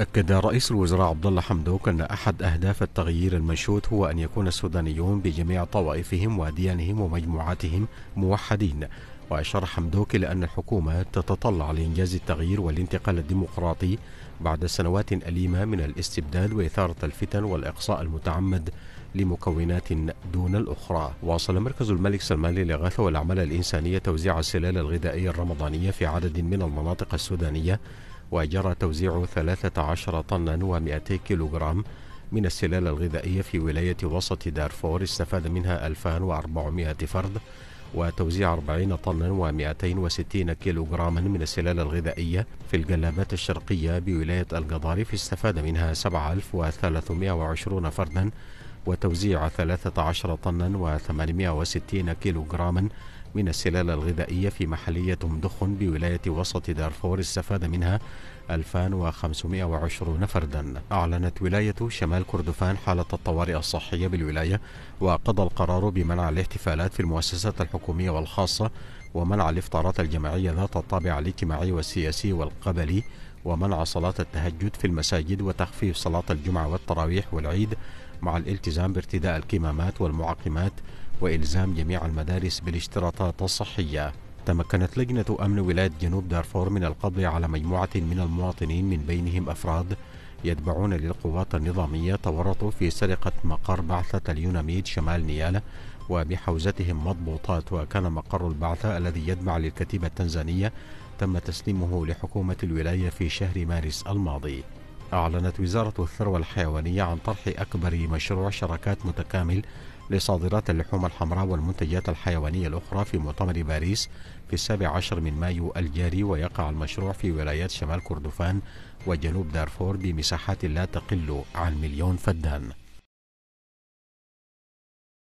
أكد رئيس الوزراء عبد الله حمدوك أن أحد أهداف التغيير المنشود هو أن يكون السودانيون بجميع طوائفهم وأديانهم ومجموعاتهم موحدين وأشار حمدوك إلى أن الحكومة تتطلع لإنجاز التغيير والانتقال الديمقراطي بعد سنوات أليمة من الاستبداد وإثارة الفتن والإقصاء المتعمد لمكونات دون الأخرى واصل مركز الملك سلمان للإغاثة والأعمال الإنسانية توزيع السلال الغذائية الرمضانية في عدد من المناطق السودانية وجرى توزيع 13 طنا و200 كيلوغرام من السلال الغذائية في ولاية وسط دارفور استفاد منها 2400 فرد وتوزيع 40 طنا و260 كيلوغراما من السلال الغذائية في الجلابات الشرقية بولاية الجضارف استفاد منها 7320 فردا وتوزيع 13 طنا و860 كيلوغراما من السلالة الغذائية في محلية مدخ بولاية وسط دارفور استفاد منها 2520 فردا أعلنت ولاية شمال كردفان حالة الطوارئ الصحية بالولاية وقضى القرار بمنع الاحتفالات في المؤسسات الحكومية والخاصة ومنع الإفطارات الجماعية ذات الطابع الاجتماعي والسياسي والقبلي ومنع صلاة التهجد في المساجد وتخفيف صلاة الجمعة والتراويح والعيد مع الالتزام بارتداء الكمامات والمعقمات وإلزام جميع المدارس بالاشتراطات الصحية تمكنت لجنة أمن ولاية جنوب دارفور من القبض على مجموعة من المواطنين من بينهم أفراد يتبعون للقوات النظامية تورطوا في سرقة مقر بعثة اليوناميد شمال نياله وبحوزتهم مضبوطات وكان مقر البعثة الذي يدمع للكتيبة التنزانية تم تسليمه لحكومة الولاية في شهر مارس الماضي أعلنت وزارة الثروة الحيوانية عن طرح أكبر مشروع شراكات متكامل لصادرات اللحوم الحمراء والمنتجات الحيوانية الأخرى في مؤتمر باريس في السابع عشر من مايو الجاري ويقع المشروع في ولايات شمال كردفان وجنوب دارفور بمساحات لا تقل عن مليون فدان